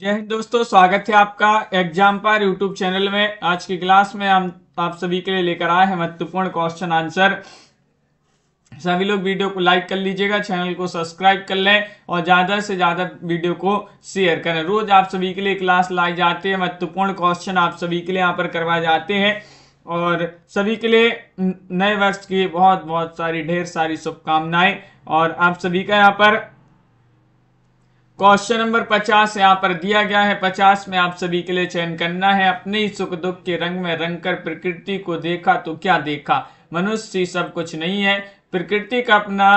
जय हिंद दोस्तों स्वागत है आपका एग्जाम पर यूट्यूब चैनल में आज की क्लास में हम आप सभी के लिए लेकर आए हैं महत्वपूर्ण क्वेश्चन आंसर सभी लोग वीडियो को लाइक कर लीजिएगा चैनल को सब्सक्राइब कर लें और ज़्यादा से ज़्यादा वीडियो को शेयर करें रोज़ आप सभी के लिए क्लास लाई जाती है महत्वपूर्ण क्वेश्चन आप सभी के लिए यहाँ पर करवाए जाते हैं और सभी के लिए नए वर्ष की बहुत बहुत सारी ढेर सारी शुभकामनाएं और आप सभी का यहाँ पर क्वेश्चन नंबर पचास यहाँ पर दिया गया है पचास में आप सभी के लिए चयन करना है अपने ही सुख दुख के रंग में रंग कर प्रकृति को देखा तो क्या देखा मनुष्य सब कुछ नहीं है प्रकृति का अपना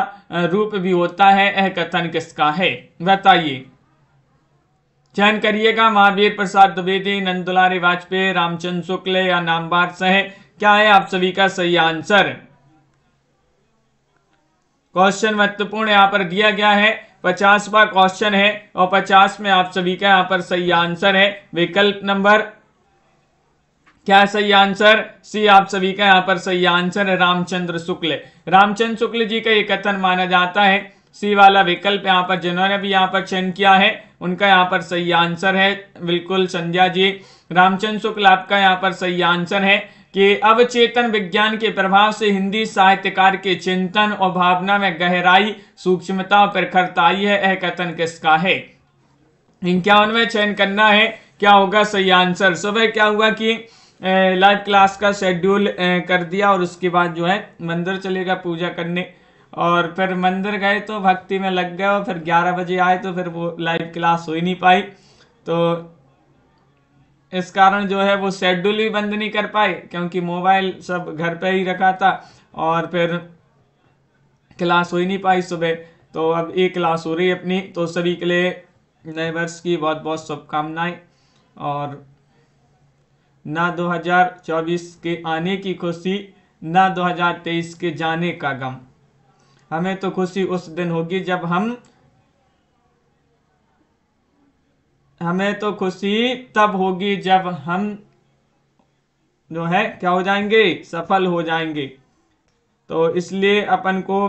रूप भी होता है यह कथन किसका है बताइए चयन करिएगा महावीर प्रसाद द्विवेदी नंदुलारी वाजपेयी रामचंद्र शुक्ल या नामबार सह क्या है आप सभी का सही आंसर क्वेश्चन महत्वपूर्ण यहाँ पर दिया गया है पचासवा क्वेश्चन है और पचास में आप सभी का यहां पर सही आंसर है विकल्प नंबर क्या सही आंसर सी आप सभी का यहां पर सही आंसर है रामचंद्र शुक्ल रामचंद्र शुक्ल जी का ये कथन माना जाता है सी वाला विकल्प यहां पर जिन्होंने भी यहां पर चयन किया है उनका यहां पर सही आंसर है बिल्कुल संध्या जी रामचंद्र शुक्ल आपका यहां पर सही आंसर है कि अवचेतन विज्ञान के प्रभाव से हिंदी साहित्यकार के चिंतन और भावना में गहराई सूक्ष्मता और प्रखरता आई है यह कथन किसका है में चयन करना है क्या होगा सही आंसर सुबह क्या हुआ कि लाइव क्लास का शेड्यूल कर दिया और उसके बाद जो है मंदिर चलेगा पूजा करने और फिर मंदिर गए तो भक्ति में लग गए और फिर ग्यारह बजे आए तो फिर वो लाइव क्लास हो ही नहीं पाई तो इस कारण जो है वो शेड्यूल भी बंद नहीं कर पाए क्योंकि मोबाइल सब घर पे ही रखा था और फिर क्लास हो ही नहीं पाई सुबह तो अब एक क्लास हो रही है अपनी तो सभी के लिए नए वर्ष की बहुत बहुत शुभकामनाएं और ना 2024 के आने की खुशी ना 2023 के जाने का गम हमें तो खुशी उस दिन होगी जब हम हमें तो खुशी तब होगी जब हम जो है क्या हो जाएंगे सफल हो जाएंगे तो इसलिए अपन को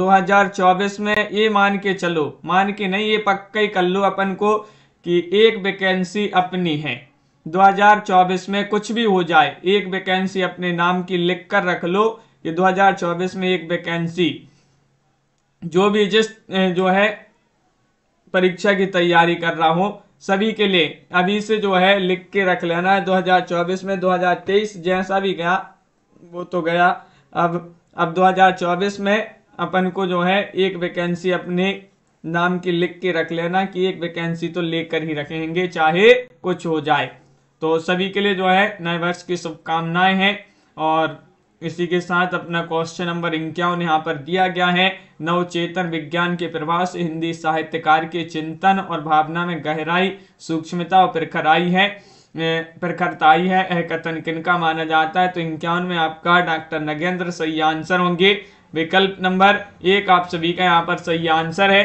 2024 में ये मान के चलो मान के नहीं ये पक्का ही कर लो अपन को कि एक वैकेंसी अपनी है 2024 में कुछ भी हो जाए एक वैकेंसी अपने नाम की लिख कर रख लो कि 2024 में एक वैकेंसी जो भी जिस जो है परीक्षा की तैयारी कर रहा हूँ सभी के लिए अभी से जो है लिख के रख लेना है 2024 में 2023 जैसा भी गया वो तो गया अब अब 2024 में अपन को जो है एक वैकेंसी अपने नाम की लिख के रख लेना कि एक वैकेंसी तो लेकर ही रखेंगे चाहे कुछ हो जाए तो सभी के लिए जो है नए वर्ष की शुभकामनाएं हैं और इसी के साथ अपना क्वेश्चन नंबर इक्यावन यहाँ पर दिया गया है नवचेतन विज्ञान के प्रभाव से हिंदी साहित्यकार के चिंतन और भावना में गहराई सूक्ष्मता और प्रखराई है प्रखरताई है यह कथन किनका माना जाता है तो इक्यावन में आपका डॉक्टर नगेंद्र सही आंसर होंगे विकल्प नंबर एक आप सभी का यहाँ पर सही आंसर है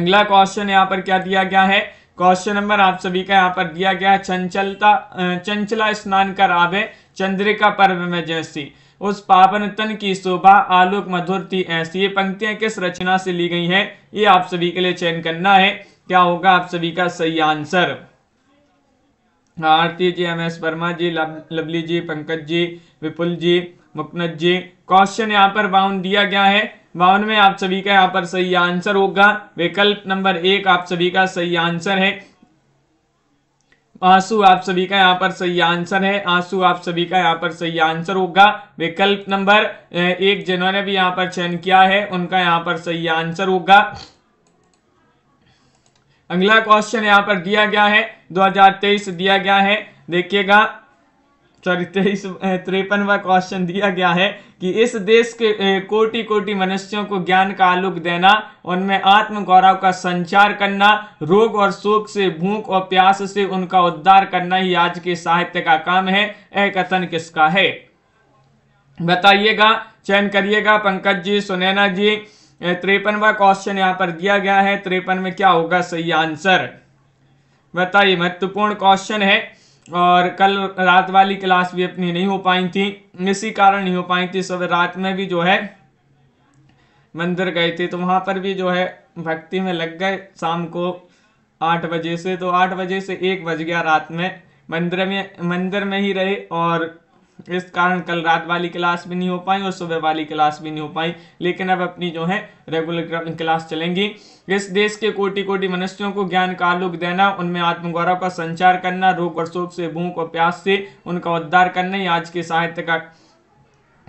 अगला क्वेश्चन यहाँ पर क्या दिया गया है क्वेश्चन नंबर आप सभी का यहाँ पर दिया गया है चंचलता चंचला स्नान कर आवे चंद्रिका पर्व में जैसी उस पावन तन की शोभा आलोक मधुर थी ऐसी ये पंक्तियां किस रचना से ली गई हैं ये आप सभी के लिए चयन करना है क्या होगा आप सभी का सही answer Aarti ji M S Verma ji Lovely ji Pankaj ji Vipul ji Mukund ji question यहाँ पर बाउन दिया गया है बावन में आप सभी का यहाँ पर सही आंसर होगा विकल्प नंबर एक आप सभी का सही आंसर है आंसू आप सभी का यहाँ पर सही आंसर है आंसू आप सभी का यहाँ पर सही आंसर होगा विकल्प नंबर एक जिन्होंने भी यहाँ पर चयन किया है उनका यहाँ पर सही आंसर होगा अगला क्वेश्चन यहाँ पर दिया गया है 2023 दिया गया है देखिएगा सॉरी तेईस त्रेपनवा क्वेश्चन दिया गया है कि इस देश के कोटि कोटि मनुष्यों को ज्ञान का आलोक देना उनमें आत्म गौरव का संचार करना रोग और शोक से भूख और प्यास से उनका उद्धार करना ही आज के साहित्य का काम है यह कथन किसका है बताइएगा चयन करिएगा पंकज जी सुनैना जी त्रेपनवा क्वेश्चन यहाँ पर दिया गया है त्रेपन में क्या होगा सही आंसर बताइए महत्वपूर्ण क्वेश्चन है और कल रात वाली क्लास भी अपनी नहीं हो पाई थी इसी कारण नहीं हो पाई थी सब रात में भी जो है मंदिर गए थे तो वहाँ पर भी जो है भक्ति में लग गए शाम को आठ बजे से तो आठ बजे से एक बज गया रात में मंदिर में मंदिर में ही रहे और इस कारण कल रात वाली क्लास भी नहीं हो पाई और सुबह वाली क्लास भी नहीं हो पाई लेकिन अब अपनी जो है रेगुलर क्लास चलेंगी इस देश के कोटि कोटि मनुष्यों को ज्ञान का आलोक देना उनमें आत्मगौरव का संचार करना रोग और शोक से भूख और प्यास से उनका उद्धार करना ही आज के साहित्य का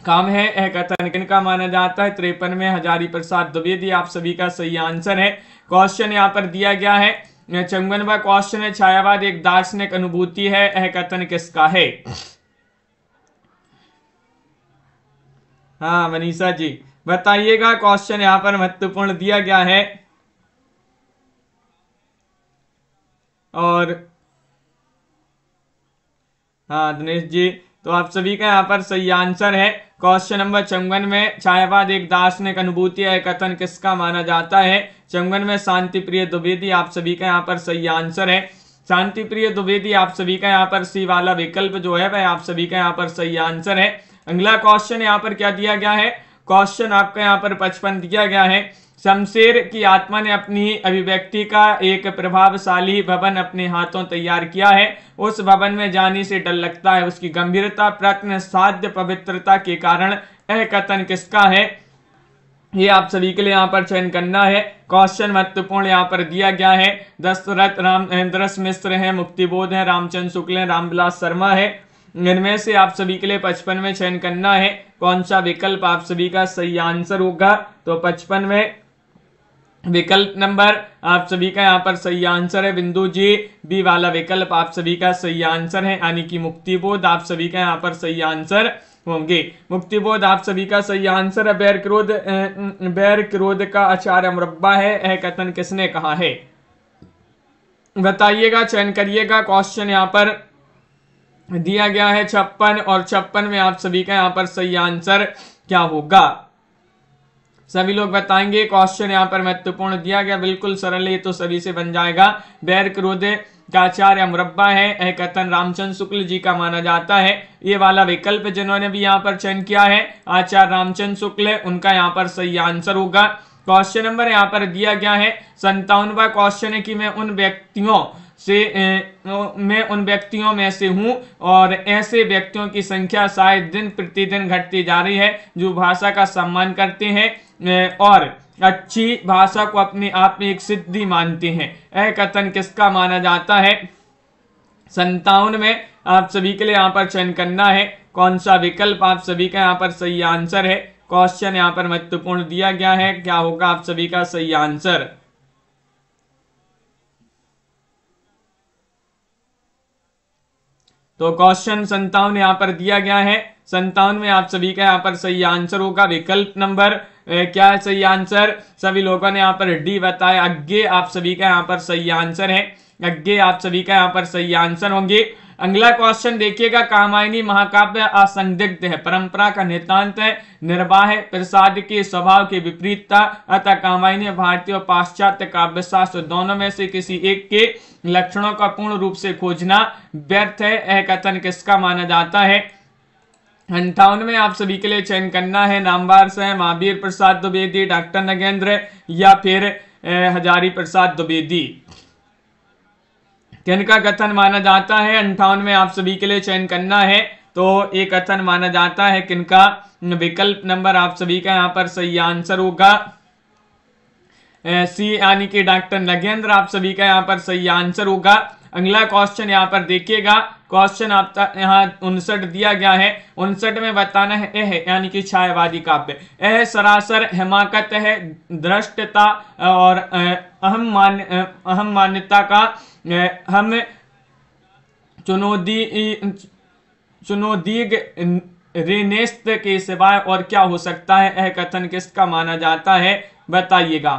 काम है यह कथन किनका माना जाता है त्रेपन में हजारी प्रसाद द्विवेदी आप सभी का सही आंसर है क्वेश्चन यहाँ पर दिया गया है चंगनवा क्वेश्चन है छायावाद एक दार्शनिक अनुभूति है यह कथन किसका है हाँ मनीषा जी बताइएगा क्वेश्चन यहाँ पर महत्वपूर्ण दिया गया है और हाँ दिनेश जी तो आप सभी का यहाँ पर सही आंसर है क्वेश्चन नंबर चंगन में छायावाद एक दार्शनिक अनुभूति है कथन किसका माना जाता है चंगन में शांति प्रिय द्विवेदी आप सभी का यहाँ पर सही आंसर है शांति प्रिय द्विवेदी आप सभी का यहाँ पर सी वाला विकल्प जो है वह आप सभी का यहाँ पर सही आंसर है अगला क्वेश्चन यहाँ पर क्या दिया गया है क्वेश्चन आपका यहाँ पर पचपन दिया गया है शमशेर की आत्मा ने अपनी अभिव्यक्ति का एक प्रभावशाली भवन अपने हाथों तैयार किया है उस भवन में जाने से डर लगता है उसकी गंभीरता प्रत्न साध्य पवित्रता के कारण यह कथन किसका है ये आप सभी के लिए यहाँ पर चयन करना है क्वेश्चन महत्वपूर्ण यहाँ पर दिया गया है दशरथ राम दस मिश्र है मुक्तिबोध है रामचंद्र शुक्ल है रामविलास शर्मा है इनमें से आप सभी के लिए पचपन में चयन करना है कौन सा विकल्प आप सभी का सही आंसर होगा तो पचपन में विकल्प नंबर आप सभी का यहाँ पर सही आंसर है बिंदु जी बी वाला विकल्प आप सभी का सही आंसर है यानी कि मुक्तिबोध आप सभी का यहाँ पर सही आंसर होंगे मुक्तिबोध आप सभी का सही आंसर है बैर क्रोध बैर क्रोध का आचार्य मुरब्बा है यह कथन किसने कहा है बताइएगा चयन करिएगा क्वेश्चन यहाँ पर दिया गया है छप्पन और छप्पन में आप सभी का यहाँ पर सही आंसर क्या होगा सभी लोग बताएंगे क्वेश्चन यहाँ पर महत्वपूर्ण दिया गया बिल्कुल सरल ये तो सभी से बन जाएगा बैर क्रोध का मुरब्बा है यह कथन रामचंद्र शुक्ल जी का माना जाता है ये वाला विकल्प जिन्होंने भी यहाँ पर चयन किया है आचार्य रामचंद्र शुक्ल उनका यहाँ पर सही आंसर होगा क्वेश्चन नंबर यहाँ पर दिया गया है संतावनवा क्वेश्चन है कि मैं उन व्यक्तियों से तो मैं उन व्यक्तियों में से हूँ और ऐसे व्यक्तियों की संख्या शायद दिन प्रतिदिन घटती जा रही है जो भाषा का सम्मान करते हैं और अच्छी भाषा को अपने आप में एक सिद्धि मानते हैं यह कथन किसका माना जाता है संतावन में आप सभी के लिए यहाँ पर चयन करना है कौन सा विकल्प आप सभी का यहाँ पर सही आंसर है क्वेश्चन यहाँ पर महत्वपूर्ण दिया गया है क्या होगा आप सभी का सही आंसर तो क्वेश्चन संतावन यहाँ पर दिया गया है संतावन में आप सभी का यहाँ पर सही आंसर होगा विकल्प नंबर क्या है सही आंसर सभी लोगों ने यहाँ पर डी बताया अग्गे आप सभी का यहाँ पर सही आंसर है अज्ञे आप सभी का यहाँ पर सही आंसर होंगे अगला क्वेश्चन देखिएगा कामायनी महाकाव्य असंदिग्ध है परंपरा का नितान्त है निर्वाह प्रसाद के स्वभाव के विपरीतता अतः कामायनी भारतीय और पाश्चात्य काव्यशास्त्र दोनों में से किसी एक के लक्षणों का पूर्ण रूप से खोजना व्यर्थ है यह कथन किसका माना जाता है अंठावन में आप सभी के लिए चयन करना है नामवार से महावीर प्रसाद द्विवेदी डॉक्टर नगेंद्र या फिर हजारी प्रसाद द्विवेदी किन का कथन माना जाता है अंठावन में आप सभी के लिए चयन करना है तो ये कथन माना जाता है किनका विकल्प नंबर आप सभी का यहाँ पर सही आंसर होगा सी यानी कि डॉक्टर नगेंद्र आप सभी का यहाँ पर सही आंसर होगा अगला क्वेश्चन यहाँ पर देखिएगा क्वेश्चन आपका यहाँ उनसठ दिया गया है उनसठ में बताना है यह यानी कि छायावादी काव्य यह सरासर हिमाकत है दृष्टता और अहम मान अहम मान्यता का हम चुनौती चुनौती के सिवाय और क्या हो सकता है यह कथन किसका माना जाता है बताइएगा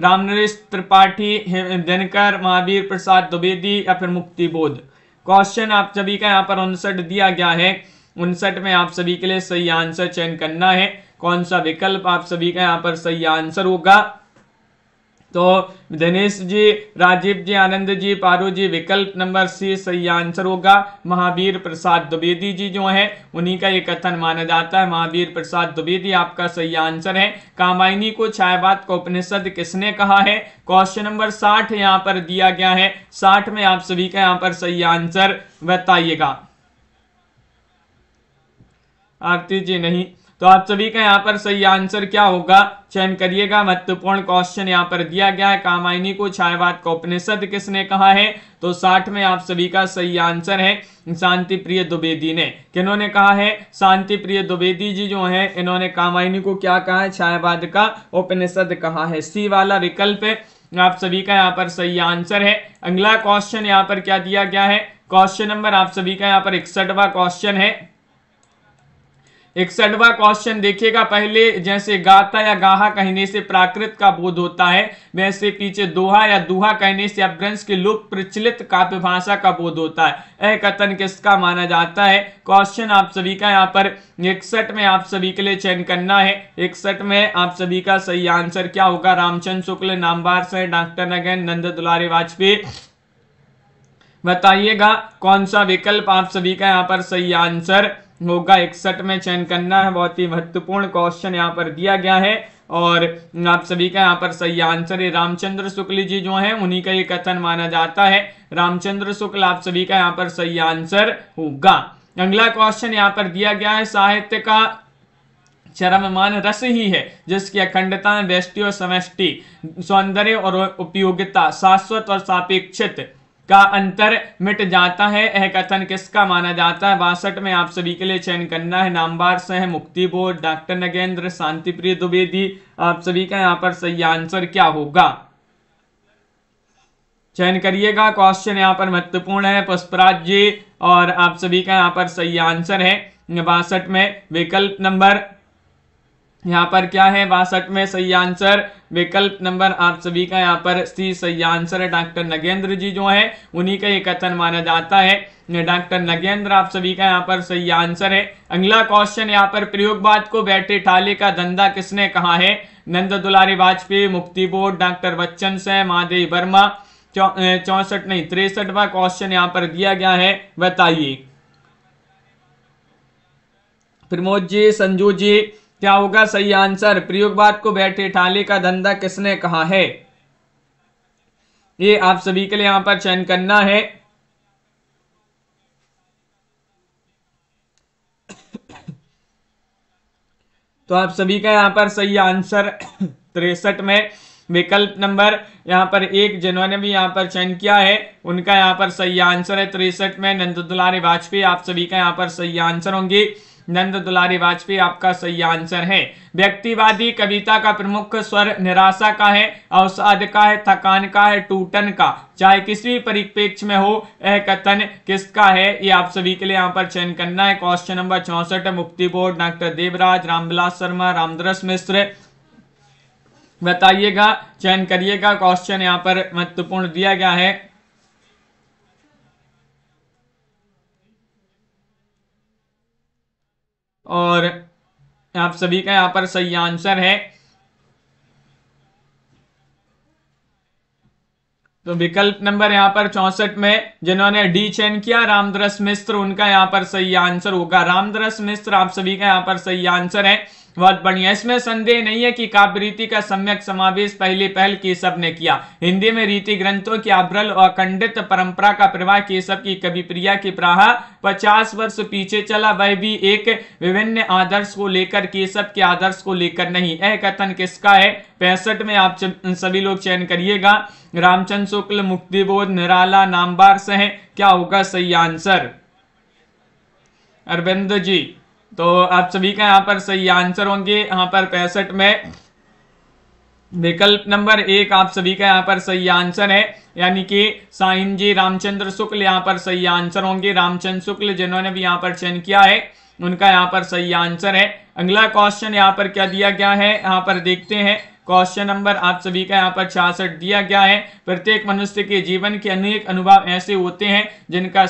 रामनरेश त्रिपाठी दिनकर महावीर प्रसाद द्विवेदी या फिर मुक्ति बोध क्वेश्चन आप सभी का यहाँ पर उनसठ दिया गया है उनसठ में आप सभी के लिए सही आंसर चयन करना है कौन सा विकल्प आप सभी का यहाँ पर सही आंसर होगा तो दिनेश जी राजीव जी आनंद जी पारू जी विकल्प नंबर सी सही आंसर होगा महावीर प्रसाद द्विवेदी जी जो है उन्हीं का ये कथन माना जाता है महावीर प्रसाद द्विवेदी आपका सही आंसर है कामायनी को छायावाद का उपनिषद किसने कहा है क्वेश्चन नंबर साठ यहाँ पर दिया गया है साठ में आप सभी का यहाँ पर सही आंसर बताइएगा आरती जी नहीं तो आप सभी का यहाँ पर सही आंसर क्या होगा चयन करिएगा महत्वपूर्ण क्वेश्चन यहाँ पर दिया गया है कामायनी को छायावाद का उपनिषद किसने कहा है तो साठ में आप सभी का सही आंसर है शांति प्रिय द्विवेदी ने किन्होंने कहा है शांति प्रिय द्विवेदी जी जो है इन्होंने कामायनी को क्या कहा है छायावाद का उपनिषद कहा है सी वाला विकल्प आप सभी का यहाँ पर सही आंसर है अगला क्वेश्चन यहाँ पर क्या दिया गया है क्वेश्चन नंबर आप सभी का यहाँ पर इकसठवा क्वेश्चन है इकसठवा क्वेश्चन देखिएगा पहले जैसे गाता या गाहा कहने से प्राकृत का बोध होता है वैसे पीछे दोहा या दुहा कहने से अपग्रंश के लोक प्रचलित काव्य भाषा का बोध होता है यह कथन किसका माना जाता है क्वेश्चन आप सभी का यहाँ पर इकसठ में आप सभी के लिए चयन करना है इकसठ में आप सभी का सही आंसर क्या होगा रामचंद्र शुक्ल नामवार से डॉक्टर नगन नंद दुलारी वाजपेयी बताइएगा कौन सा विकल्प आप सभी का यहाँ पर सही आंसर होगा इकसठ में चयन करना है बहुत ही महत्वपूर्ण क्वेश्चन यहाँ पर दिया गया है और आप सभी का यहाँ पर सही आंसर है रामचंद्र शुक्ल जी जो हैं उन्हीं का ये कथन माना जाता है रामचंद्र शुक्ल आप सभी का यहाँ पर सही आंसर होगा अगला क्वेश्चन यहाँ पर दिया गया है साहित्य का चरममान रस ही है जिसकी अखंडता में व्यष्टि और समष्टि सौंदर्य और उपयोगिता शाश्वत और सापेक्षित का अंतर मिट जाता है यह कथन किसका माना जाता है बासठ में आप सभी के लिए चयन करना है नामबार से है मुक्ति बोर्ड डॉक्टर नगेंद्र शांतिप्रिय द्विवेदी आप सभी का यहाँ पर सही आंसर क्या होगा चयन करिएगा क्वेश्चन यहाँ पर महत्वपूर्ण है पुष्पराज जी और आप सभी का यहाँ पर सही आंसर है बासठ में विकल्प नंबर यहाँ पर क्या है बासठ में सही आंसर विकल्प नंबर आप सभी का यहाँ पर सी सही आंसर है डॉक्टर नगेंद्र जी जो है उन्हीं का ये कथन माना जाता है डॉक्टर नगेंद्र आप सभी का यहाँ पर सही आंसर है अगला क्वेश्चन यहाँ पर प्रयोगवाद को बैठे ठाले का धंधा किसने कहा है नंद दुलारी वाजपेयी मुक्ति बोर्ड डॉक्टर बच्चन से महादेव वर्मा चौसठ नहीं तिरसठवा क्वेश्चन यहाँ पर दिया गया है बताइए प्रमोद जी संजू जी क्या होगा सही आंसर प्रयोगवाद को बैठे ठाले का धंधा किसने कहा है ये आप सभी के लिए यहां पर चयन करना है तो आप सभी का यहां पर सही आंसर तिरसठ में विकल्प नंबर यहां पर एक जिन्होंने भी यहां पर चयन किया है उनका यहां पर सही आंसर है तिरसठ में नंद दुलारी वाजपेयी आप सभी का यहां पर सही आंसर होंगे नंद दुलारी वाजपेयी आपका सही आंसर है व्यक्तिवादी कविता का प्रमुख स्वर निराशा का है अवसाद का है थकान का है टूटन का चाहे किसी भी परिप्रेक्ष्य में हो यह कथन किसका है ये आप सभी के लिए यहाँ पर चयन करना है क्वेश्चन नंबर चौसठ मुक्ति बोर्ड डॉक्टर देवराज रामविलास शर्मा रामदरस मिश्र बताइएगा चयन करिएगा क्वेश्चन यहाँ पर महत्वपूर्ण दिया गया है और आप सभी का यहां पर सही आंसर है तो विकल्प नंबर यहां पर चौसठ में जिन्होंने डी चयन किया रामदरस मिश्र उनका यहां पर सही आंसर होगा रामदरस मिश्र आप सभी का यहां पर सही आंसर है बहुत बढ़िया इसमें संदेह नहीं है कि काव्य रीति का सम्यक समावेश पहले पहल केशव ने किया हिंदी में रीति ग्रंथों की अब्रल और अखंडित परंपरा का प्रवाह केशव की कवि प्रिया की प्राह पचास वर्ष पीछे चला वह भी एक विभिन्न आदर्श को लेकर केशव के आदर्श को लेकर नहीं यह कथन किसका है पैंसठ में आप सभी लोग चयन करिएगा रामचंद्र शुक्ल मुक्तिबोध निराला नामबार से है क्या होगा सही आंसर अरविंद जी तो आप सभी का यहाँ पर सही आंसर होंगे यहाँ पर पैंसठ में विकल्प नंबर एक आप सभी का यहाँ पर सही आंसर है यानी कि साइन जी रामचंद्र शुक्ल यहाँ पर सही आंसर होंगे रामचंद्र शुक्ल जिन्होंने भी यहाँ पर चयन किया है उनका यहाँ पर सही आंसर है अगला क्वेश्चन यहाँ पर क्या दिया गया है यहाँ पर देखते हैं क्वेश्चन नंबर आप सभी का यहाँ पर छियासठ दिया गया है प्रत्येक मनुष्य के जीवन के अनेक अनुभव ऐसे होते हैं जिनका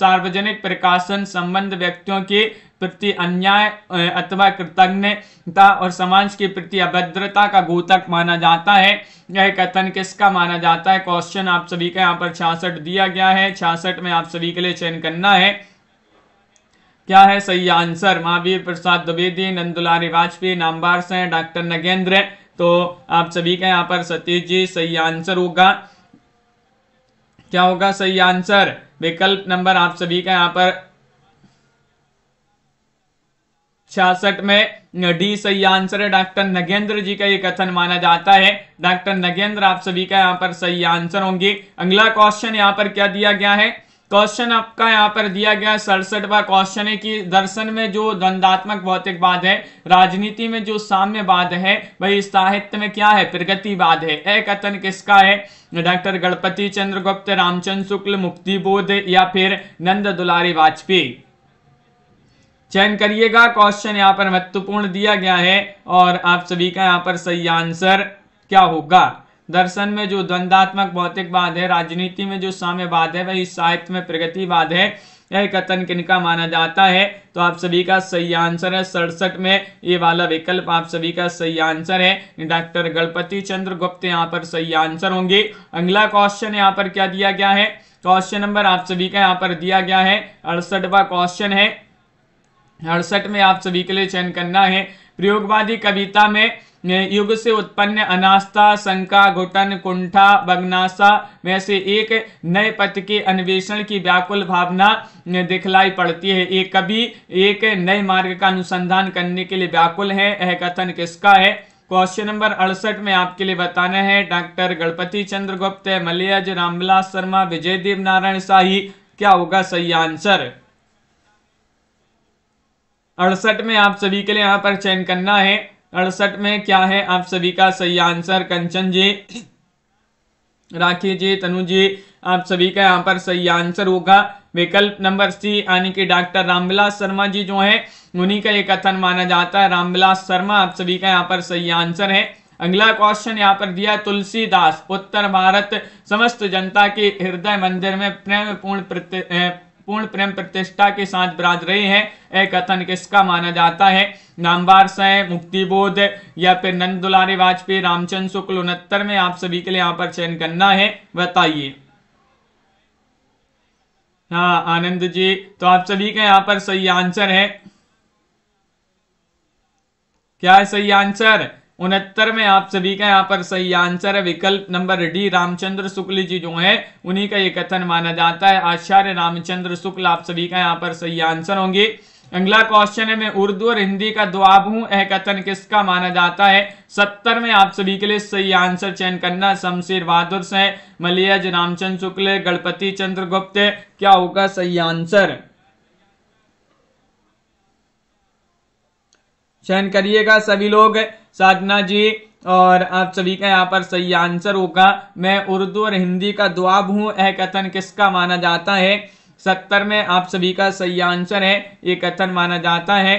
सार्वजनिक प्रकाशन संबंध व्यक्तियों के प्रति अन्याय अथवा कृतज्ञता और समाज के प्रति अभद्रता का गोतक माना जाता है यह कथन किसका माना जाता है क्वेश्चन आप सभी का यहाँ पर छियासठ दिया गया है छियासठ में आप सभी के लिए चयन करना है क्या है सही आंसर महावीर प्रसाद द्विवेदी नंदुलारी वाजपेयी नामबार से डॉक्टर नगेंद्र तो आप सभी का यहाँ पर सतीश जी सही आंसर होगा क्या होगा सही आंसर विकल्प नंबर आप सभी का यहाँ पर छियासठ में डी सही आंसर है डॉक्टर नगेंद्र जी का ये कथन माना जाता है डॉक्टर नगेंद्र आप सभी का यहाँ पर सही आंसर होंगे अगला क्वेश्चन यहाँ पर क्या दिया गया है क्वेश्चन आपका यहाँ पर दिया गया सड़सठवा क्वेश्चन है कि दर्शन में जो द्वंदात्मक भौतिकवाद है राजनीति में जो साम्यवाद है वही साहित्य में क्या है प्रगतिवाद है ए कथन किसका है डॉक्टर गणपति चंद्र गुप्त रामचंद्र शुक्ल मुक्ति बोध या फिर नंद दुलारी वाजपेयी चयन करिएगा क्वेश्चन यहाँ पर महत्वपूर्ण दिया गया है और आप सभी का यहाँ पर सही आंसर क्या होगा दर्शन में जो द्वंदात्मक भौतिकवाद है राजनीति में जो साम्यवाद है वही साहित्य में प्रगतिवाद है यह कथन किनका माना जाता है तो आप सभी का सही आंसर है सड़सठ में ये वाला विकल्प आप सभी का सही आंसर है डॉक्टर गणपति चंद्र गुप्त यहाँ पर सही आंसर होंगे अगला क्वेश्चन यहाँ पर क्या दिया गया है क्वेश्चन नंबर आप सभी का यहाँ पर दिया गया है अड़सठवा क्वेश्चन है अड़सठ में आप सभी के लिए चयन करना है प्रयोगवादी कविता में युग से उत्पन्न अनास्था शंका घुटन कुंठा बगनासा में से एक नए पथ के अन्वेषण की व्याकुल भावना दिखलाई पड़ती है एक कवि एक नए मार्ग का अनुसंधान करने के लिए व्याकुल है यह कथन किसका है क्वेश्चन नंबर अड़सठ में आपके लिए बताना है डॉक्टर गणपति चंद्र गुप्त मलयज रामविलास शर्मा विजय देव नारायण शाही क्या होगा सही आंसर अड़सठ में आप सभी के लिए यहाँ पर चयन करना है अड़सठ में क्या है आप सभी का सही आंसर कंचन जी राखी जी तनु जी आप सभी का यहाँ पर सही आंसर होगा विकल्प नंबर सी यानी कि डॉक्टर रामविलास शर्मा जी जो है उन्हीं का ये कथन माना जाता है रामविलास शर्मा आप सभी का यहाँ पर सही आंसर है अगला क्वेश्चन यहाँ पर दिया तुलसीदास उत्तर भारत समस्त जनता के हृदय मंदिर में प्रेम पूर्ण पूर्ण प्रेम प्रतिष्ठा के साथ विराज रहे हैं यह कथन किसका माना जाता है नामवार सह मुक्तिबोध या फिर नंद दुलारी वाजपेयी रामचंद्र शुक्ल उनहत्तर में आप सभी के लिए यहाँ पर चयन करना है बताइए हाँ आनंद जी तो आप सभी का यहाँ पर सही आंसर है क्या है सही आंसर उनहत्तर में आप सभी का यहाँ पर सही आंसर है विकल्प नंबर डी रामचंद्र शुक्ल जी जो है उन्हीं का ये कथन माना जाता है आचार्य रामचंद्र शुक्ल आप सभी का यहाँ पर सही आंसर होंगे अगला क्वेश्चन है मैं उर्दू और हिंदी का द्वाब हूं यह कथन किसका माना जाता है सत्तर में आप सभी के लिए सही आंसर चयन करना शमशेर बहादुर से मलियाज रामचंद्र शुक्ल गणपति चंद्र गुप्त क्या होगा सही आंसर चयन करिएगा सभी लोग साधना जी और आप सभी का यहाँ पर सही आंसर होगा मैं उर्दू और हिंदी का दुआब हूँ यह कथन किसका माना जाता है सत्तर में आप सभी का सही आंसर है ये कथन माना जाता है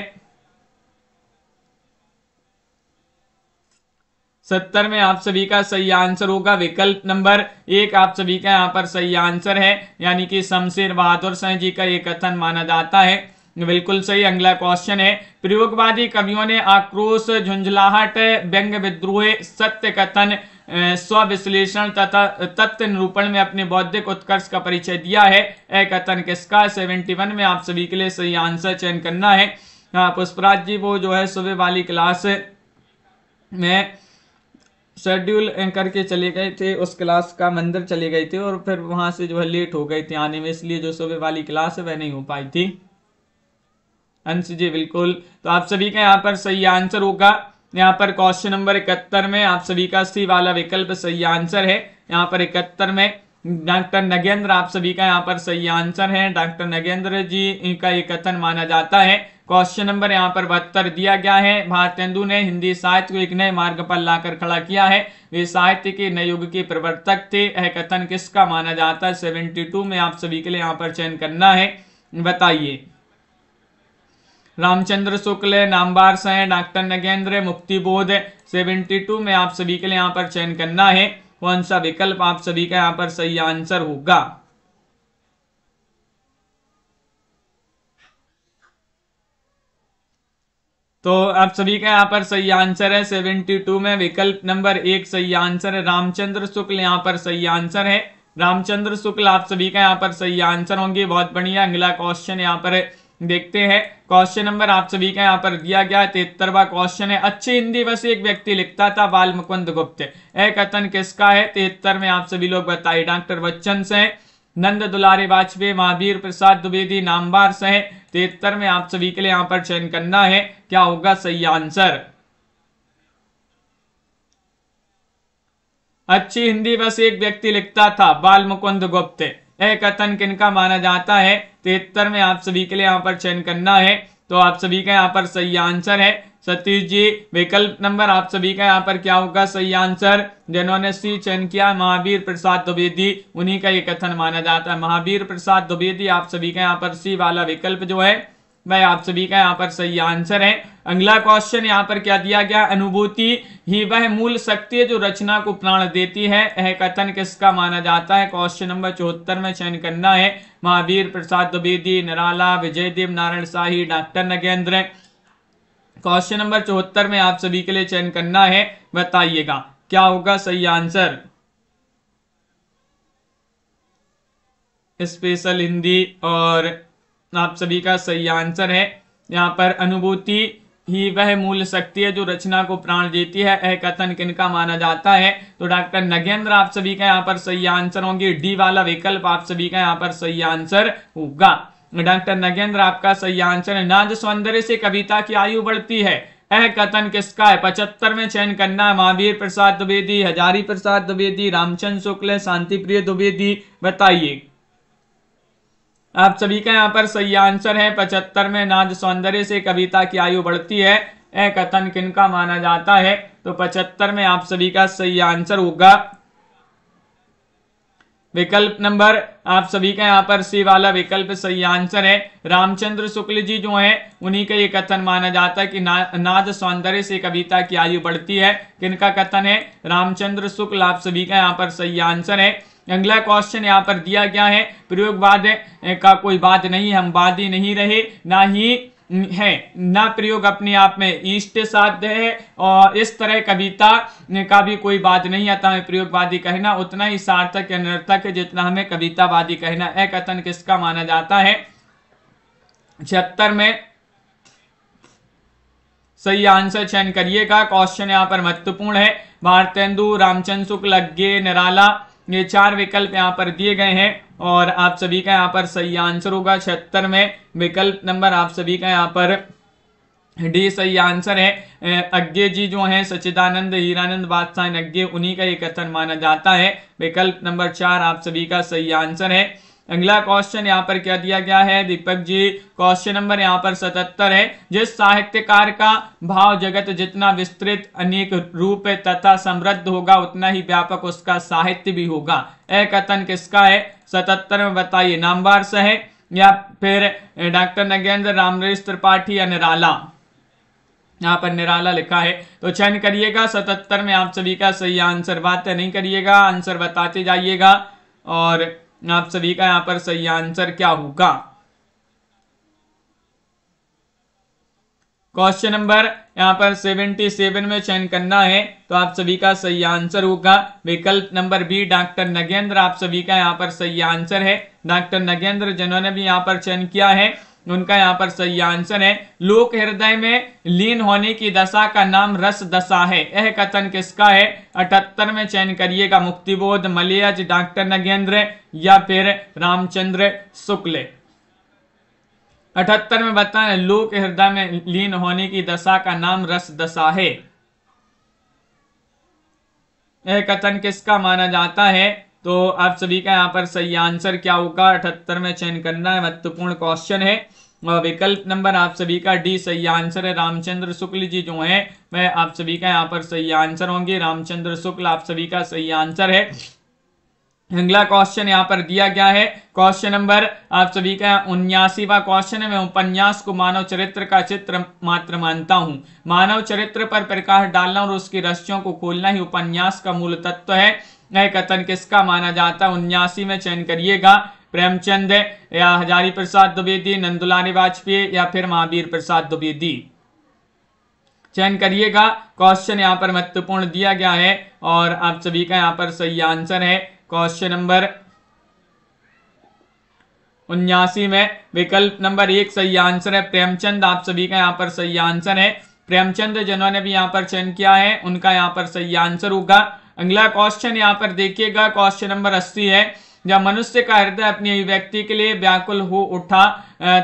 सत्तर में आप सभी का सही आंसर होगा विकल्प नंबर एक आप सभी का यहाँ पर सही आंसर है यानी कि शमशेर बहादुर सिंह जी का ये कथन माना जाता है बिल्कुल सही अगला क्वेश्चन है प्रयोगवादी कवियों ने आक्रोश झुंझलाहट व्यंग विद्रोह सत्य कथन स्वविश्लेषण तथा तत्व निरूपण में अपने बौद्धिक उत्कर्ष का परिचय दिया है ए कथन किसका 71 में आप सभी के लिए सही आंसर चयन करना है हाँ, पुष्पराज जी वो जो है सुबह वाली क्लास में शेड्यूल करके चले गए थे उस क्लास का मंदिर चले गए थे और फिर वहाँ से जो है लेट हो गए थे आने में इसलिए जो सुबह वाली क्लास है वह नहीं हो पाई थी अंश जी बिल्कुल तो आप सभी का यहाँ पर सही आंसर होगा यहाँ पर क्वेश्चन नंबर इकहत्तर में आप सभी का सी वाला विकल्प सही आंसर है यहाँ पर इकहत्तर में डॉक्टर नगेंद्र आप सभी का यहाँ पर सही आंसर है डॉक्टर नगेंद्र जी का ये कथन माना जाता है क्वेश्चन नंबर यहाँ पर बहत्तर दिया गया है भारतेंदु ने हिंदी साहित्य को एक नए मार्ग पर लाकर खड़ा किया है वे साहित्य के नए युग के प्रवर्तक थे यह कथन किसका माना जाता है सेवेंटी टू में आप सभी के लिए यहाँ पर चयन करना है बताइए रामचंद्र शुक्ल नामबार सह doctor Nagendra Muktibodh seventy two में आप सभी के लिए यहाँ पर चयन करना है कौन सा विकल्प आप सभी का यहाँ पर सही आंसर होगा तो आप सभी का यहाँ पर सही आंसर है सेवेंटी टू में विकल्प नंबर एक सही आंसर है रामचंद्र शुक्ल यहाँ पर सही आंसर है रामचंद्र शुक्ल आप सभी का यहाँ पर सही आंसर होंगे बहुत बढ़िया अगला क्वेश्चन यहाँ पर है देखते हैं क्वेश्चन नंबर आप सभी का यहाँ पर दिया गया तिहत्तरवा क्वेश्चन है अच्छी हिंदी बस एक व्यक्ति लिखता था बाल मुकुंद गुप्त यह कथन किसका है तिहत्तर में आप सभी लोग बताए डॉक्टर बच्चन से नंद दुलारी वाजपेयी महावीर प्रसाद द्विवेदी नामबार से है तिहत्तर में आप सभी के लिए यहाँ पर चयन करना है क्या होगा सही आंसर अच्छी हिंदी बस एक व्यक्ति लिखता था बाल मुकुंद गुप्ते कथन किन का माना जाता है तिहत्तर में आप सभी के लिए यहाँ पर चयन करना है तो आप सभी का यहाँ पर सही आंसर है सतीश जी विकल्प नंबर आप सभी का यहाँ पर क्या होगा सही आंसर जिन्होंने सी चयन किया महावीर प्रसाद द्विवेदी उन्हीं का ये कथन माना जाता है महावीर प्रसाद द्विवेदी आप सभी का यहाँ पर सी वाला विकल्प जो है भाई आप सभी का यहाँ पर सही आंसर है अगला क्वेश्चन यहाँ पर क्या दिया गया अनुभूति ही वह मूल शक्ति है जो रचना को प्राण देती है यह कथन किसका माना जाता है क्वेश्चन नंबर चौहत्तर में चयन करना है Mahavir Prasad Dwivedi Nirala Vijay Dev Narayan Shahi doctor Nagendra question number चौहत्तर में आप सभी के लिए चयन करना है बताइएगा क्या होगा सही आंसर स्पेशल हिंदी और आप सभी का सही आंसर है यहाँ पर अनुभूति ही वह मूल शक्ति है जो रचना को प्राण देती है यह कथन का माना जाता है तो डॉक्टर नगेंद्र आप सभी का यहाँ पर सही आंसर होंगे डी वाला विकल्प आप सभी का यहाँ पर सही आंसर होगा डॉक्टर नगेंद्र आपका सही आंसर है नाज सौंदर्य से कविता की आयु बढ़ती है यह कथन किसका है पचहत्तर में चयन करना है महावीर प्रसाद द्विवेदी हजारी प्रसाद द्विवेदी रामचंद्र शुक्ल शांति प्रिय द्विवेदी बताइए आप सभी का यहाँ पर सही आंसर है पचहत्तर में नाद सौंदर्य से कविता की आयु बढ़ती है ए कथन किनका माना जाता है तो पचहत्तर में आप सभी का सही आंसर होगा विकल्प नंबर आप सभी का यहाँ पर सी वाला विकल्प सही आंसर है रामचंद्र शुक्ल जी जो हैं उन्हीं का ये कथन माना जाता है कि ना, नाद सौंदर्य से कविता की आयु बढ़ती है किनका कथन है रामचंद्र शुक्ल आप सभी का यहाँ पर सही आंसर है अगला क्वेश्चन यहाँ पर दिया गया है प्रयोगवाद का कोई बात नहीं हम वादी नहीं रहे ना ही है ना प्रयोग अपने आप में इष्ट साध्य है और इस तरह कविता का भी कोई बात नहीं आता हमें प्रयोगवादी कहना उतना ही सार्थक या निरर्थक है जितना हमें कवितावादी कहना है कथन किसका माना जाता है छिहत्तर में सही आंसर चयन करिएगा क्वेश्चन यहाँ पर महत्वपूर्ण है भारतेंदु रामचंद्र शुक्ल अज्ञे निराला ये चार विकल्प यहाँ पर दिए गए हैं और आप सभी का यहाँ पर सही आंसर होगा छिहत्तर में विकल्प नंबर आप सभी का यहाँ पर डी सही आंसर है अज्ञे जी जो हैं सचिदानंद हीरानंद बादशाह अज्ञे उन्हीं का ये कथन माना जाता है विकल्प नंबर चार आप सभी का सही आंसर है अगला क्वेश्चन यहाँ पर क्या दिया गया है दीपक जी क्वेश्चन नंबर यहाँ पर सतहत्तर है जिस साहित्यकार का भाव जगत जितना विस्तृत अनेक रूप तथा समृद्ध होगा उतना ही व्यापक उसका साहित्य भी होगा ए कथन किसका है सतहत्तर में बताइए नामवार से है या फिर डॉक्टर नगेंद्र रामरेश त्रिपाठी या निराला यहाँ पर निराला लिखा है तो चयन करिएगा सतहत्तर में आप सभी का सही आंसर बात नहीं करिएगा आंसर बताते जाइएगा और आप सभी का यहां पर सही आंसर क्या होगा क्वेश्चन नंबर यहाँ पर 77 में चयन करना है तो आप सभी का सही आंसर होगा विकल्प नंबर बी डॉक्टर नगेंद्र आप सभी का यहां पर सही आंसर है डॉक्टर नगेंद्र जिन्होंने भी यहां पर चयन किया है उनका यहाँ पर सही आंसर है लोक हृदय में लीन होने की दशा का नाम रस दशा है यह कथन किसका है अठहत्तर में चयन करिएगा मुक्तिबोध मलियज डॉक्टर नगेंद्र या फिर रामचंद्र शुक्ल अठहत्तर में बताए लोक हृदय में लीन होने की दशा का नाम रस दशा है यह कथन किसका माना जाता है तो आप सभी का यहाँ पर सही आंसर क्या होगा अठहत्तर में चयन करना है महत्वपूर्ण क्वेश्चन है विकल्प नंबर आप सभी का डी सही आंसर है रामचंद्र शुक्ल जी जो हैं वह आप सभी का यहाँ पर सही आंसर होंगे रामचंद्र शुक्ल आप सभी का सही आंसर है अगला क्वेश्चन यहाँ पर दिया गया है क्वेश्चन नंबर आप सभी का उन्यासीवा क्वेश्चन है मैं उपन्यास को मानव चरित्र का चित्र मात्र मानता हूँ मानव चरित्र पर प्रकाश डालना और उसकी रस्यों को खोलना ही उपन्यास का मूल तत्व है यह कथन किसका माना जाता है उन्यासी में चयन करिएगा प्रेमचंद या हजारी प्रसाद द्विवेदी नंदुलानी वाजपेयी या फिर महावीर प्रसाद द्विवेदी चयन करिएगा क्वेश्चन यहाँ पर महत्वपूर्ण दिया गया है और आप सभी का यहाँ पर सही आंसर है क्वेश्चन नंबर उन्यासी में विकल्प नंबर एक सही आंसर है प्रेमचंद आप सभी का यहाँ पर सही आंसर है प्रेमचंद जिन्होंने भी यहाँ पर चयन किया है उनका यहाँ पर सही आंसर होगा अगला क्वेश्चन यहाँ पर देखिएगा क्वेश्चन नंबर अस्सी है जब मनुष्य का हृदय अपनी अभिव्यक्ति के लिए व्याकुल हो उठा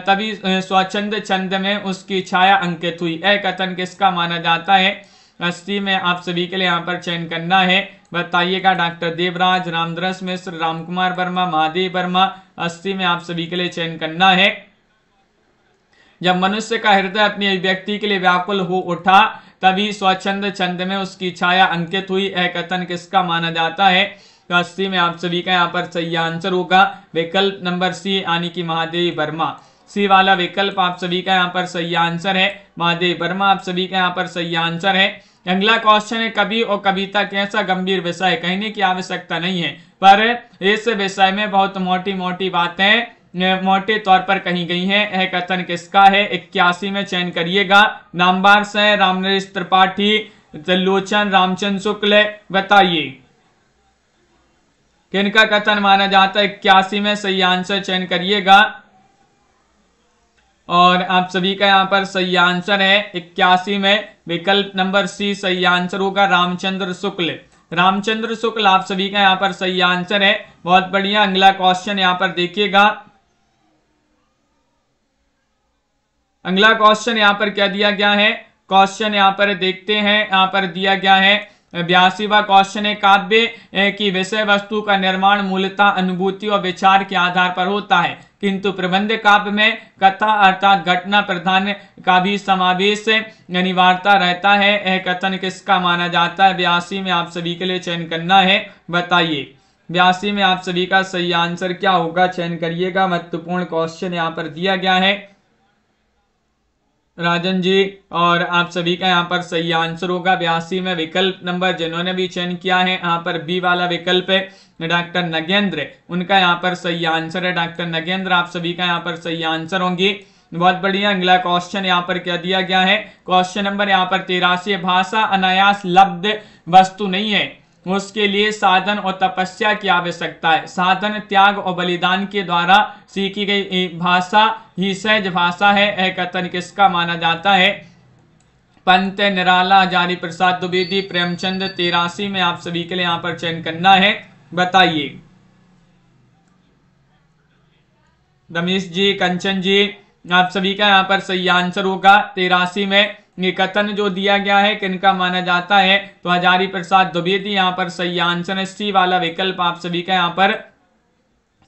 तभी स्वच्छंद छंद में उसकी छाया अंकित हुई यह कथन किसका माना जाता है अस्सी में आप सभी के लिए यहाँ पर चयन करना है बताइएगा डॉक्टर देवराज रामद्रस मिश्र रामकुमार वर्मा महादेव वर्मा अस्सी में आप सभी के लिए चयन करना है जब मनुष्य का हृदय अपनी अभिव्यक्ति के लिए व्याकुल हो उठा तभी स्वच्छंद छंद में उसकी छाया अंकित हुई यह कथन किसका माना जाता है तो अस्सी में आप सभी का यहाँ पर सही आंसर होगा विकल्प नंबर सी यानी कि महादेवी वर्मा सी वाला विकल्प आप सभी का यहाँ पर सही आंसर है महादेव वर्मा आप सभी का यहाँ पर सही आंसर है अगला क्वेश्चन है कवि और कविता कैसा गंभीर विषय कहने की आवश्यकता नहीं है पर इस विषय में बहुत मोटी मोटी बातें मोटे तौर पर कही गई हैं यह कथन किसका है इक्यासी में चयन करिएगा नामबार से नरेश त्रिपाठी त्रिलोचन रामचंद्र शुक्ल बताइए किनका कथन माना जाता है इक्यासी में सही आंसर चयन करिएगा और आप सभी का यहाँ पर सही आंसर है इक्यासी में विकल्प नंबर सी सही आंसर होगा रामचंद्र शुक्ल रामचंद्र शुक्ल आप सभी का यहाँ पर सही आंसर है बहुत बढ़िया अगला क्वेश्चन यहाँ पर देखिएगा अगला क्वेश्चन यहाँ पर क्या दिया गया है क्वेश्चन यहाँ पर देखते हैं यहाँ पर दिया गया है बयासीवा क्वेश्चन है काव्य की विषय वस्तु का निर्माण मूलतः अनुभूति और विचार के आधार पर होता है किंतु प्रबंध काव्य में कथा अर्थात घटना प्रधान का भी समावेश अनिवार्यता रहता है यह कथन किसका माना जाता है बयासी में आप सभी के लिए चयन करना है बताइए बयासी में आप सभी का सही आंसर क्या होगा चयन करिएगा महत्वपूर्ण क्वेश्चन यहाँ पर दिया गया है राजन जी और आप सभी का यहाँ पर सही आंसर होगा बयासी में विकल्प नंबर जिन्होंने भी चयन किया है यहाँ पर बी वाला विकल्प है डॉक्टर नगेंद्र उनका यहाँ पर सही आंसर है डॉक्टर नगेंद्र आप सभी का यहाँ पर सही आंसर होंगी बहुत बढ़िया अगला क्वेश्चन यहाँ पर क्या दिया गया है क्वेश्चन नंबर यहाँ पर तेरासी भाषा अनायास लब्ध वस्तु नहीं है उसके लिए साधन और तपस्या की आवश्यकता है साधन त्याग और बलिदान के द्वारा सीखी गई भाषा ही सहज भाषा है यह कथन किसका माना जाता है पंत निराला जारी प्रसाद द्विवेदी प्रेमचंद तेरासी में आप सभी के लिए यहाँ पर चयन करना है बताइए रमेश जी कंचन जी आप सभी का यहाँ पर सही आंसर होगा तेरासी में निकतन जो दिया गया है किनका माना जाता है तो हजारी प्रसाद द्विवेदी यहाँ पर सही आंसर है सी वाला विकल्प आप सभी का यहाँ पर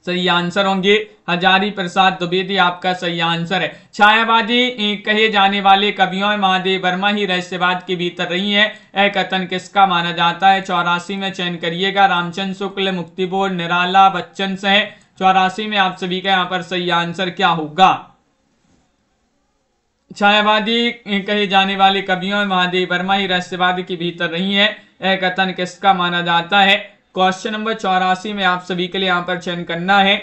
सही आंसर होंगे हजारी प्रसाद द्विवेदी आपका सही आंसर है छायावादी कहे जाने वाले कवियों में महादेव वर्मा ही रहस्यवाद के भीतर रही है यह कथन किसका माना जाता है चौरासी में चयन करिएगा रामचंद्र शुक्ल मुक्ति बोर्ड निराला बच्चन से चौरासी में आप सभी का यहाँ पर सही आंसर क्या होगा छायावादी कही जाने वाले कवियों महादेव वर्मा ही रहस्यवाद के भीतर रही है यह कथन किसका माना जाता है क्वेश्चन नंबर चौरासी में आप सभी के लिए यहाँ पर चयन करना है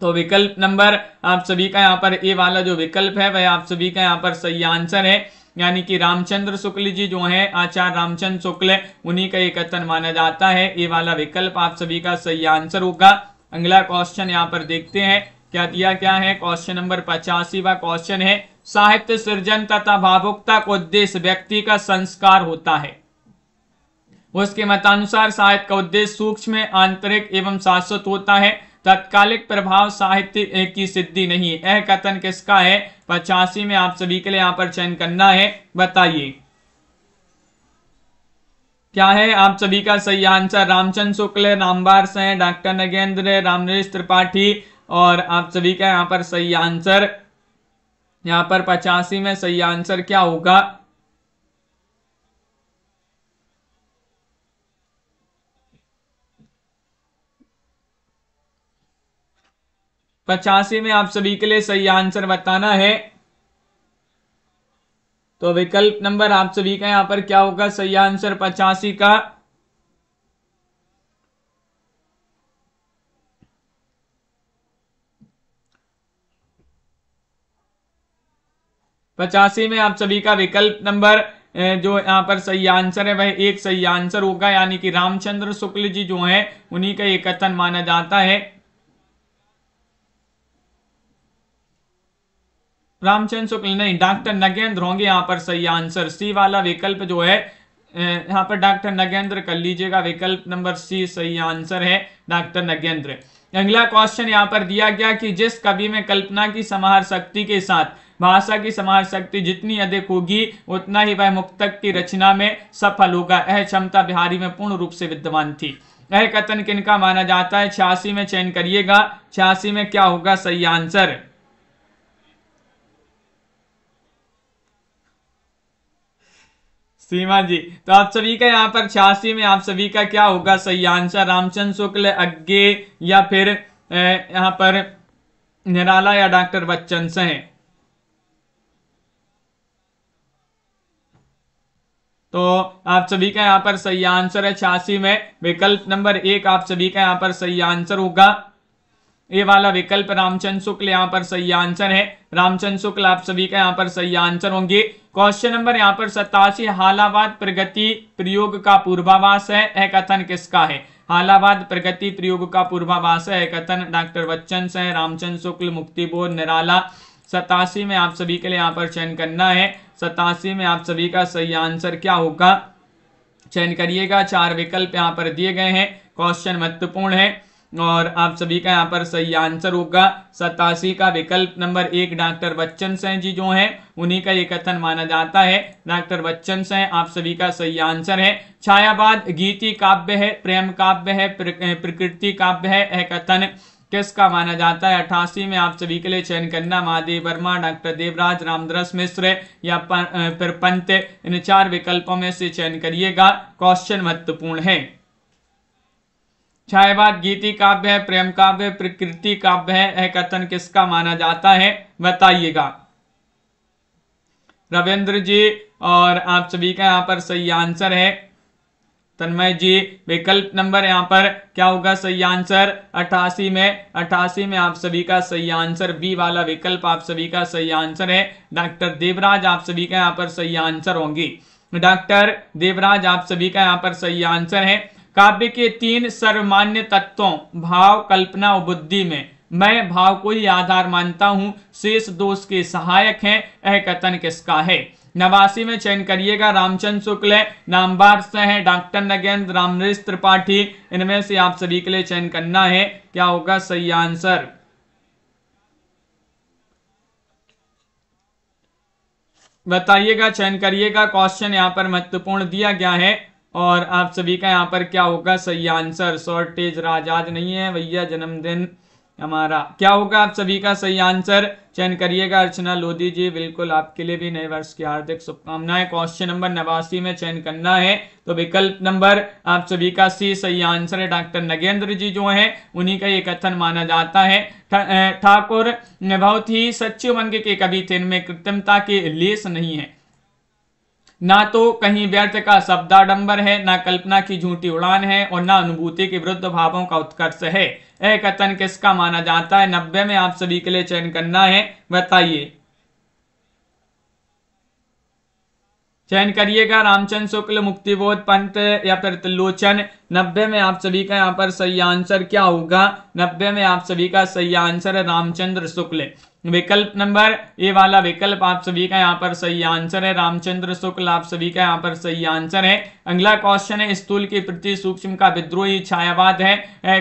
तो विकल्प नंबर आप सभी का यहाँ पर ए वाला जो विकल्प है वह आप सभी का यहाँ पर सही आंसर है यानी कि रामचंद्र शुक्ल जी जो है आचार्य रामचंद्र शुक्ल उन्हीं का एक कथन माना जाता है ए वाला विकल्प आप सभी का सही आंसर होगा अगला क्वेश्चन यहाँ पर देखते हैं क्या दिया क्या है क्वेश्चन नंबर पचासीवा क्वेश्चन है साहित्य सृजन तथा भावुकता का उद्देश्य व्यक्ति का संस्कार होता है उसके मतानुसार साहित्य का उद्देश्य सूक्ष्म आंतरिक एवं शाश्वत होता है तत्कालिक प्रभाव साहित्य की सिद्धि नहीं है यह कथन किसका है पचासी में आप सभी के लिए यहां पर चयन करना है बताइए क्या है आप सभी का सही आंसर रामचंद्र शुक्ल रामबार सैन डॉक्टर नगेंद्र रामनरेश त्रिपाठी और आप सभी का यहाँ पर सही आंसर यहाँ पर पचासी में सही आंसर क्या होगा पचासी में आप सभी के लिए सही आंसर बताना है तो विकल्प नंबर आप सभी का यहां पर क्या होगा सही आंसर पचासी का पचासी में आप सभी का विकल्प नंबर जो यहाँ पर सही आंसर है वह एक सही आंसर होगा यानी कि रामचंद्र शुक्ल जी जो है उन्हीं का ये कथन माना जाता है रामचंद्र शुक्ल नहीं डॉक्टर नगेंद्र होंगे यहाँ पर सही आंसर सी वाला विकल्प जो है यहाँ पर डॉक्टर नगेंद्र कर लीजिएगा विकल्प नंबर सी सही आंसर है डॉक्टर नगेंद्र अगला क्वेश्चन यहाँ पर दिया गया कि जिस कवि में कल्पना की समाह शक्ति के साथ भाषा की समाज शक्ति जितनी अधिक होगी उतना ही वह मुक्तक की रचना में सफल होगा यह क्षमता बिहारी में पूर्ण रूप से विद्यमान थी यह कथन किनका माना जाता है छियासी में चयन करिएगा छियासी में क्या होगा सही आंसर सीमा जी तो आप सभी का यहाँ पर छियासी में आप सभी का क्या होगा सही आंसर रामचंद्र शुक्ल अग्गे या फिर यहाँ पर निराला या डॉक्टर बच्चन से है तो आप सभी का यहाँ पर सही आंसर है छियासी में विकल्प नंबर एक आप सभी का यहाँ पर सही आंसर होगा ये वाला विकल्प रामचंद्र शुक्ल यहाँ पर सही आंसर है रामचंद्र शुक्ल आप सभी का यहाँ पर सही आंसर होंगे क्वेश्चन नंबर यहाँ पर सतासी हालावाद प्रगति प्रयोग का पूर्वाभास है, यह कथन किसका है हालावाद प्रगति प्रयोग का पूर्वाभास है कथन डॉक्टर बच्चन से रामचंद्र शुक्ल मुक्ति बोध निराला सतासी में आप सभी के लिए यहाँ पर चयन करना है सतासी में आप सभी का सही आंसर क्या होगा चयन करिएगा चार विकल्प यहाँ पर दिए गए हैं क्वेश्चन महत्वपूर्ण है और आप सभी का यहाँ पर सही आंसर होगा सतासी का विकल्प नंबर एक डॉक्टर बच्चन सह जी जो हैं उन्हीं का ये कथन माना जाता है डॉक्टर बच्चन सिंह आप सभी का सही आंसर है छायावाद गीति काव्य है प्रेम काव्य है प्रकृति काव्य है यह कथन किसका माना जाता है अठासी में आप सभी के लिए चयन करना महादेव वर्मा डॉक्टर देवराज रामदास मिश्र या फिर पंत इन चार विकल्पों में से चयन करिएगा क्वेश्चन महत्वपूर्ण है छायावाद गीति काव्य है प्रेम काव्य प्रकृति काव्य है यह कथन किसका माना जाता है बताइएगा रविंद्र जी और आप सभी का यहाँ पर सही आंसर है तन्मय जी विकल्प नंबर यहाँ पर क्या होगा सही आंसर अठासी में अठासी में आप सभी का सही आंसर बी वाला विकल्प आप सभी का सही आंसर है डॉक्टर देवराज आप सभी का यहाँ पर सही आंसर होंगी डॉक्टर देवराज आप सभी का यहाँ पर सही आंसर है काव्य के तीन सर्वमान्य तत्वों भाव कल्पना और बुद्धि में मैं भाव को ही आधार मानता हूं शेष दोष के सहायक है अह कथन किसका है नवासी में चयन करिएगा रामचंद्र शुक्ल नामबार से है डॉक्टर नगेंद्र रामनेश त्रिपाठी इनमें से आप सभी के लिए चयन करना है क्या होगा सही आंसर बताइएगा चयन करिएगा क्वेश्चन यहां पर महत्वपूर्ण दिया गया है और आप सभी का यहां पर क्या होगा सही आंसर शॉर्टेज राज नहीं है भैया जन्मदिन हमारा क्या होगा आप सभी का सही आंसर चयन करिएगा अर्चना लोधी जी बिल्कुल आपके लिए भी नए वर्ष की हार्दिक शुभकामनाएं क्वेश्चन नंबर नवासी में चयन करना है तो विकल्प नंबर आप सभी का सी सही आंसर है डॉक्टर नगेंद्र जी जो हैं उन्हीं का ये कथन माना जाता है ठाकुर था, बहुत ही सच्चे मन के कवि थे इनमें कृत्रिमता के लेस नहीं है ना तो कहीं व्यर्थ का शब्दाडंबर है ना कल्पना की झूठी उड़ान है और ना अनुभूति के विरुद्ध भावों का उत्कर्ष है यह कथन किसका माना जाता है नब्बे में आप सभी के लिए चयन करना है बताइए चयन करिएगा रामचंद्र शुक्ल मुक्तिबोध पंत या फिर त्रिलोचन नब्बे में आप सभी का यहाँ पर सही आंसर क्या होगा नब्बे में आप सभी का सही आंसर है रामचंद्र शुक्ल विकल्प नंबर ए वाला विकल्प आप सभी का यहाँ पर सही आंसर है रामचंद्र शुक्ल आप सभी का यहाँ पर सही आंसर है अगला क्वेश्चन है स्थूल के प्रति सूक्ष्म का विद्रोही छायावाद है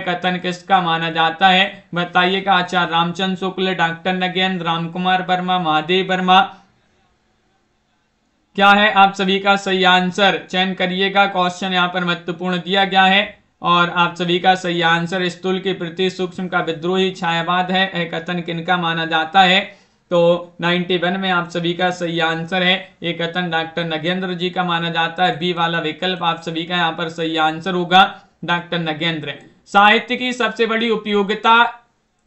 कथन किसका माना जाता है बताइएगा आचार्य रामचंद्र शुक्ल डॉक्टर राम रामकुमार वर्मा महादेव वर्मा क्या है आप सभी का सही आंसर चयन करिएगा क्वेश्चन यहाँ पर महत्वपूर्ण दिया गया है और आप सभी का सही आंसर स्थूल के प्रति सूक्ष्म का विद्रोही छायावाद है यह कथन किनका माना जाता है तो 91 में आप सभी का सही आंसर है ये कथन डॉक्टर नगेंद्र जी का माना जाता है बी वाला विकल्प आप सभी का यहाँ पर सही आंसर होगा डॉक्टर नगेंद्र साहित्य की सबसे बड़ी उपयोगिता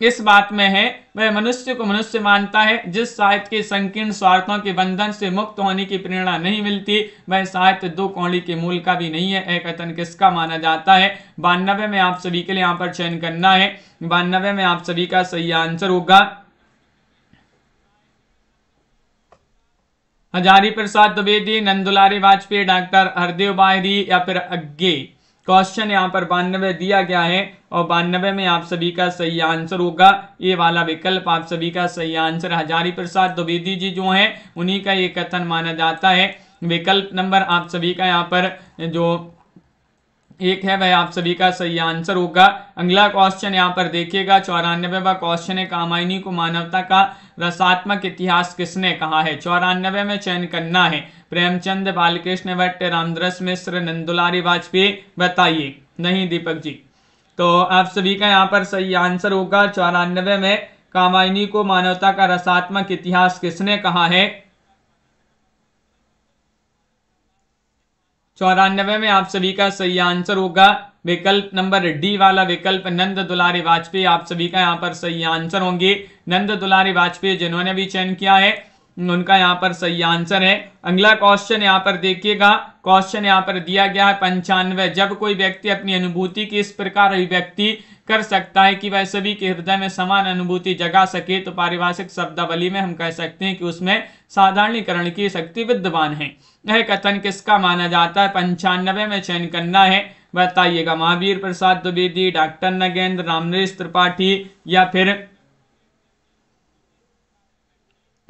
किस बात में है वह मनुष्य को मनुष्य मानता है जिस साहित्य के संकीर्ण स्वार्थों के बंधन से मुक्त होने की प्रेरणा नहीं मिलती वह साहित्य दो कौड़ी के मूल का भी नहीं है यह कथन किसका माना जाता है बानवे में आप सभी के लिए यहाँ पर चयन करना है बानवे में आप सभी का सही आंसर होगा हजारी प्रसाद द्विवेदी नंदुलारी वाजपेयी डॉक्टर हरदेव बाहरी या फिर अग्गे क्वेश्चन यहाँ पर बानवे दिया गया है और बानवे में आप सभी का सही आंसर होगा ये वाला विकल्प आप सभी का सही आंसर हजारी प्रसाद द्विवेदी जी जो हैं उन्हीं का ये कथन माना जाता है विकल्प नंबर आप सभी का यहाँ पर जो एक है वह आप सभी का सही आंसर होगा अगला क्वेश्चन यहाँ पर देखिएगा चौरानवेवा क्वेश्चन है कामायनी को मानवता का रसात्मक इतिहास किसने कहा है चौरानबे में चयन करना है प्रेमचंद बालकृष्ण भट्ट रामद्रस मिश्र नंदुलारी वाजपेयी बताइए नहीं दीपक जी तो आप सभी का यहाँ पर सही आंसर होगा चौरानवे में कामायनी को मानवता का रसात्मक इतिहास किसने कहा है चौरानबे में आप सभी का सही आंसर होगा विकल्प नंबर डी वाला विकल्प नंद दुलारी वाजपेयी आप सभी का यहाँ पर सही आंसर होंगे नंद दुलारी वाजपेयी जिन्होंने भी चयन किया है उनका यहाँ पर सही आंसर है अगला क्वेश्चन यहाँ पर देखिएगा क्वेश्चन यहाँ पर दिया गया है पंचानवे जब कोई व्यक्ति अपनी अनुभूति की इस प्रकार अभिव्यक्ति कर सकता है कि वह सभी के हृदय में समान अनुभूति जगा सके तो पारिभाषिक शब्दावली में हम कह सकते हैं कि उसमें साधारणीकरण की शक्ति विद्यमान है यह कथन किसका माना जाता है पंचानवे में चयन करना है बताइएगा महावीर प्रसाद द्विवेदी डॉक्टर नगेंद्र रामनरेश त्रिपाठी या फिर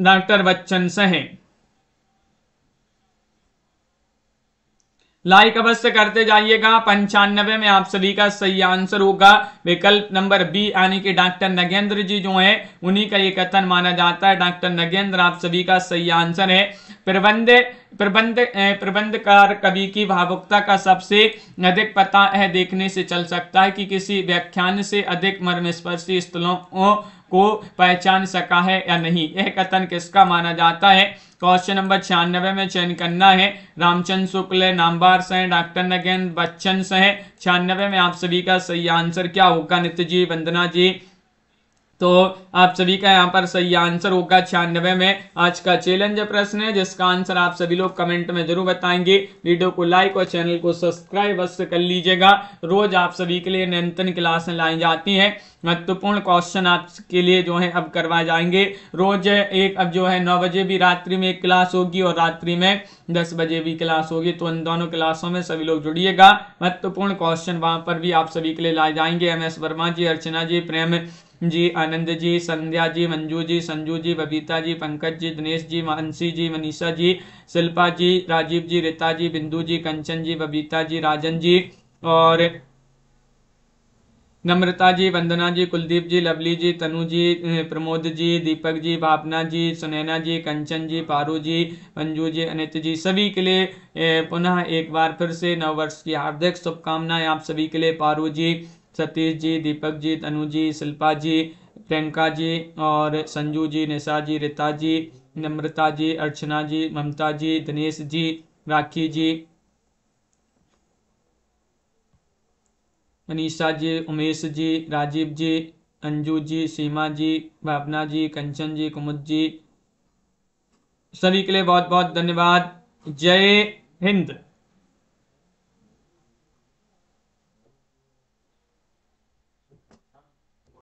डॉक्टर बच्चन सहे लाइक अवश्य करते जाइएगा पंचानवे में आप सभी का सही आंसर होगा विकल्प नंबर बी यानी कि डॉक्टर नगेंद्र जी जो हैं उन्हीं का ये कथन माना जाता है डॉक्टर नगेंद्र आप सभी का सही आंसर है प्रबंध प्रबंध प्रबंधकार कवि की भावुकता का सबसे अधिक पता है देखने से चल सकता है कि किसी व्याख्यान से अधिक मर्मस्पर्शी स्थलों को पहचान सका है या नहीं यह कथन किसका माना जाता है क्वेश्चन नंबर छियानवे में चयन करना है रामचंद्र शुक्ल है नामबार से डॉक्टर नगेंद्र बच्चन से हैं छियानवे में आप सभी का सही आंसर क्या होगा नित्य जी वंदना जी तो आप सभी का यहाँ पर सही आंसर होगा छियानवे में आज का चैलेंज प्रश्न है जिसका आंसर आप सभी लोग कमेंट में जरूर बताएंगे वीडियो को लाइक और चैनल को सब्सक्राइब अवश्य कर लीजिएगा रोज आप सभी के लिए नियंत्रण क्लासें लाई जाती हैं महत्वपूर्ण क्वेश्चन आपके लिए जो है अब करवाए जाएंगे रोज एक अब जो है नौ बजे भी रात्रि में एक क्लास होगी और रात्रि में दस बजे भी क्लास होगी तो इन दोनों क्लासों में सभी लोग जुड़िएगा महत्वपूर्ण क्वेश्चन वहां पर भी आप सभी के लिए लाए जाएंगे एम एस वर्मा जी अर्चना जी प्रेम जी आनंद जी संध्या जी मंजू जी संजू जी बबीता जी पंकज जी दिनेश जी मानसी जी मनीषा जी शिल्पा जी राजीव जी रीता जी बिंदु जी कंचन जी बबीता जी राजन जी और नम्रता जी वंदना जी कुलदीप जी लवली जी तनु जी प्रमोद जी दीपक जी भावना जी सुनैना जी कंचन जी पारू जी मंजू जी अनित जी सभी के लिए पुनः एक बार फिर से नववर्ष की हार्दिक शुभकामनाएं आप सभी के लिए पारू जी सतीश जी दीपक जी तनु जी शिल्पा जी प्रियंका जी और संजू जी निशा जी रिता जी नम्रता जी अर्चना जी ममता जी दिनेश जी राखी जी मनीषा जी उमेश जी राजीव जी अंजू जी सीमा जी भावना जी कंचन जी कुमुद जी सभी के लिए बहुत बहुत धन्यवाद जय हिंद